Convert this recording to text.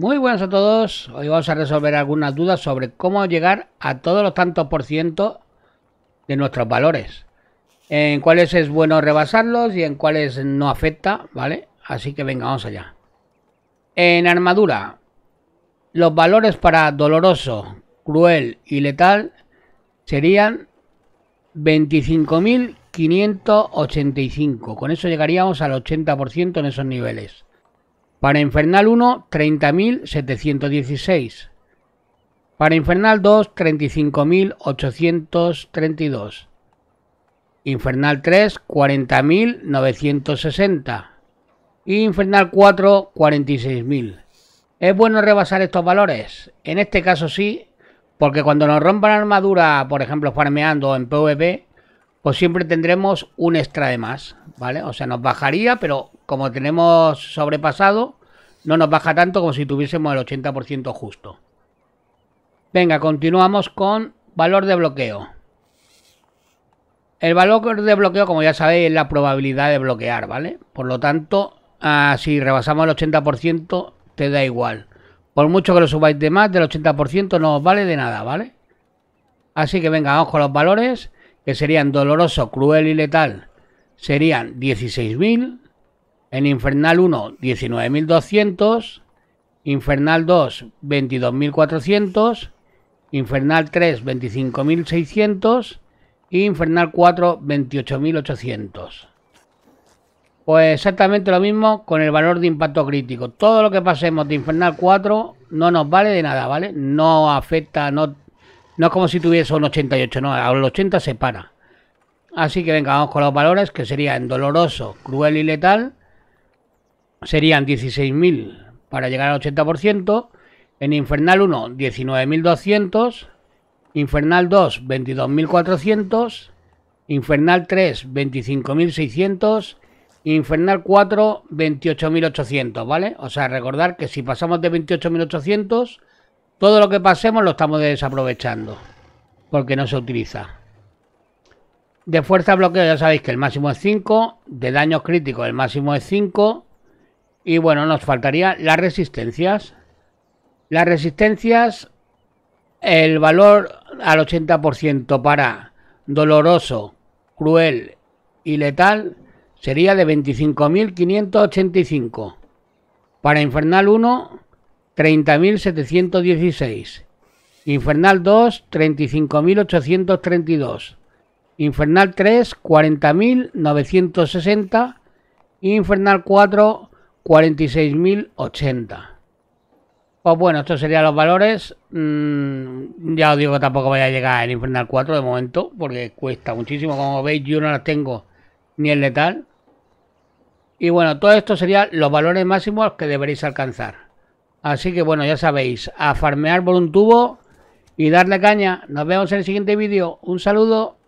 Muy buenas a todos, hoy vamos a resolver algunas dudas sobre cómo llegar a todos los tantos por ciento de nuestros valores. En cuáles es bueno rebasarlos y en cuáles no afecta, ¿vale? Así que venga, vamos allá. En armadura, los valores para doloroso, cruel y letal serían 25.585. Con eso llegaríamos al 80% en esos niveles. Para Infernal 1, 30.716. Para Infernal 2, 35.832. Infernal 3, 40.960. Y Infernal 4, 46.000. Es bueno rebasar estos valores. En este caso sí, porque cuando nos rompan armadura, por ejemplo farmeando en PvP, pues siempre tendremos un extra de más, ¿vale? O sea, nos bajaría, pero como tenemos sobrepasado, no nos baja tanto como si tuviésemos el 80% justo. Venga, continuamos con valor de bloqueo. El valor de bloqueo, como ya sabéis, es la probabilidad de bloquear, ¿vale? Por lo tanto, ah, si rebasamos el 80%, te da igual. Por mucho que lo subáis de más, del 80% no os vale de nada, ¿vale? Así que venga, vamos con los valores que serían doloroso, cruel y letal, serían 16.000. En Infernal 1, 19.200. Infernal 2, 22.400. Infernal 3, 25.600. Y Infernal 4, 28.800. Pues exactamente lo mismo con el valor de impacto crítico. Todo lo que pasemos de Infernal 4 no nos vale de nada, ¿vale? No afecta, no, no es como si tuviese un 88, no, a los 80 se para. Así que venga, vamos con los valores, que serían doloroso, cruel y letal. Serían 16.000 para llegar al 80%. En Infernal 1, 19.200. Infernal 2, 22.400. Infernal 3, 25.600. Infernal 4, 28.800, ¿vale? O sea, recordar que si pasamos de 28.800 todo lo que pasemos lo estamos desaprovechando, porque no se utiliza. De fuerza bloqueo ya sabéis que el máximo es 5, de daños críticos el máximo es 5, y bueno, nos faltaría las resistencias. Las resistencias, el valor al 80% para doloroso, cruel y letal sería de 25.585. Para infernal 1 30.716. Infernal 2, 35.832. Infernal 3, 40.960. Infernal 4, 46.080. Pues bueno, estos serían los valores. Mm, ya os digo que tampoco voy a llegar al Infernal 4 de momento, porque cuesta muchísimo. Como veis, yo no las tengo ni el letal. Y bueno, todo esto serían los valores máximos que deberéis alcanzar. Así que bueno, ya sabéis, a farmear por un tubo y darle caña. Nos vemos en el siguiente vídeo. Un saludo.